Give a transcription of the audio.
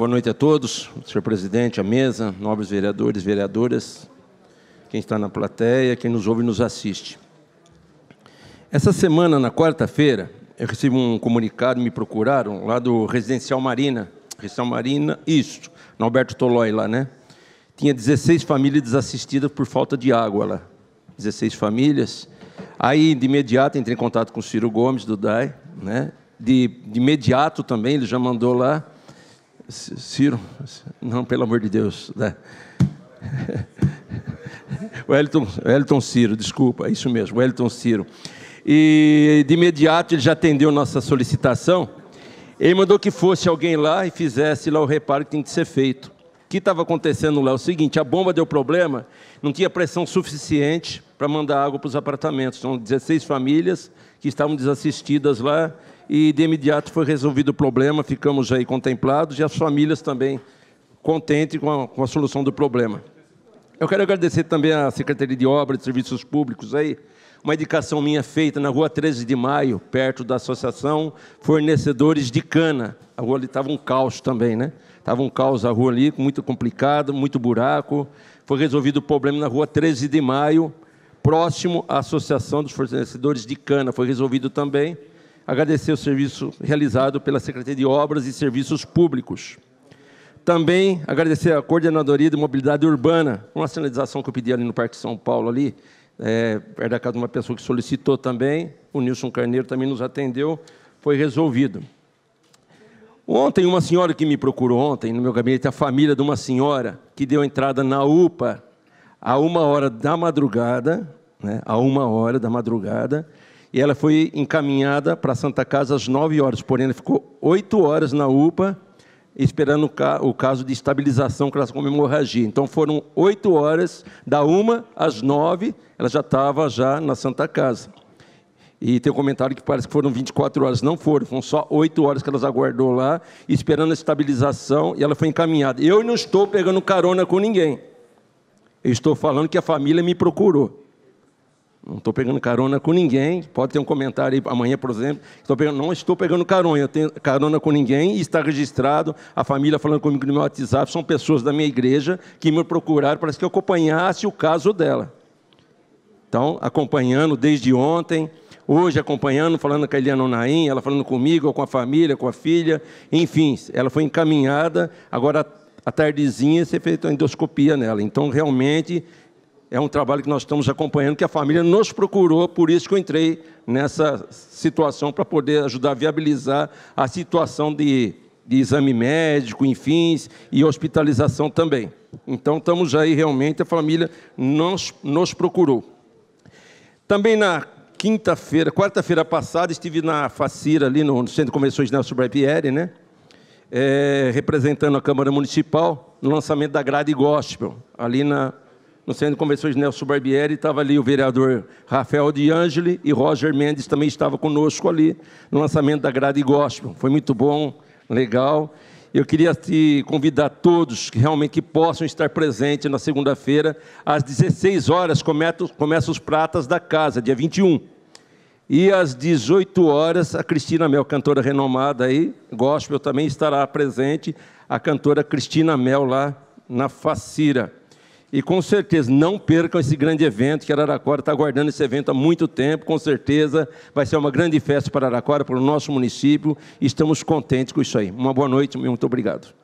Boa noite a todos, senhor presidente, a mesa, nobres vereadores, vereadoras, quem está na plateia, quem nos ouve e nos assiste. Essa semana, na quarta-feira, eu recebi um comunicado, me procuraram lá do Residencial Marina, Residencial Marina, isso, no Alberto Tolói lá, né? Tinha 16 famílias desassistidas por falta de água lá, 16 famílias. Aí, de imediato, entrei em contato com o Ciro Gomes, do DAI, né? De, de imediato também, ele já mandou lá, Ciro, não, pelo amor de Deus. Né? Wellington, Wellington Ciro, desculpa, é isso mesmo, Wellington Ciro. E de imediato ele já atendeu nossa solicitação. Ele mandou que fosse alguém lá e fizesse lá o reparo que tem que ser feito. O que estava acontecendo lá? o seguinte: a bomba deu problema, não tinha pressão suficiente para mandar água para os apartamentos. São 16 famílias que estavam desassistidas lá e de imediato foi resolvido o problema, ficamos aí contemplados e as famílias também contentes com a, com a solução do problema. Eu quero agradecer também à Secretaria de Obras e Serviços Públicos aí, uma indicação minha feita na rua 13 de maio, perto da Associação Fornecedores de Cana. A rua ali estava um caos também, né? Estava um caos a rua ali, muito complicado, muito buraco. Foi resolvido o problema na rua 13 de maio, próximo à Associação dos Fornecedores de Cana. Foi resolvido também agradecer o serviço realizado pela Secretaria de Obras e Serviços Públicos. Também agradecer à Coordenadoria de Mobilidade Urbana, uma sinalização que eu pedi ali no Parque São Paulo, ali, é, perto da casa de uma pessoa que solicitou também, o Nilson Carneiro também nos atendeu, foi resolvido. Ontem, uma senhora que me procurou ontem, no meu gabinete, a família de uma senhora que deu entrada na UPA a uma hora da madrugada, né, a uma hora da madrugada, e ela foi encaminhada para a Santa Casa às 9 horas, porém ela ficou 8 horas na UPA, esperando o caso de estabilização que ela com hemorragia. Então foram 8 horas, da 1 às 9, ela já estava já na Santa Casa. E tem um comentário que parece que foram 24 horas. Não foram, foram só 8 horas que ela aguardou lá, esperando a estabilização, e ela foi encaminhada. Eu não estou pegando carona com ninguém. Eu estou falando que a família me procurou. Não estou pegando carona com ninguém. Pode ter um comentário aí amanhã, por exemplo. Estou pegando, não estou pegando carona, carona com ninguém e está registrado. A família falando comigo no meu WhatsApp são pessoas da minha igreja que me procuraram para que eu acompanhasse o caso dela. Então, acompanhando desde ontem, hoje acompanhando, falando com a Eliana Naim, ela falando comigo, com a família, com a filha. Enfim, ela foi encaminhada. Agora, à tardezinha, você fez a endoscopia nela. Então, realmente, é um trabalho que nós estamos acompanhando, que a família nos procurou, por isso que eu entrei nessa situação para poder ajudar a viabilizar a situação de, de exame médico, enfim, e hospitalização também. Então estamos aí realmente, a família nos, nos procurou. Também na quinta-feira, quarta-feira passada, estive na Facira, ali no, Centro de Convenções Nelson Barbieri, né? É, representando a Câmara Municipal, no lançamento da grade gospel, ali na no Centro de Convenções Nelson Barbieri, estava ali o vereador Rafael de Angeli e Roger Mendes também estava conosco ali no lançamento da grade gospel. Foi muito bom, legal. Eu queria te convidar todos que realmente que possam estar presentes na segunda-feira, às 16 horas, começa os pratas da casa, dia 21. E às 18 horas, a Cristina Mel, cantora renomada aí, gospel, também estará presente, a cantora Cristina Mel lá na Facira. E com certeza, não percam esse grande evento, que Araraquara está aguardando esse evento há muito tempo. Com certeza, vai ser uma grande festa para Araraquara, para o nosso município. E estamos contentes com isso aí. Uma boa noite, muito obrigado.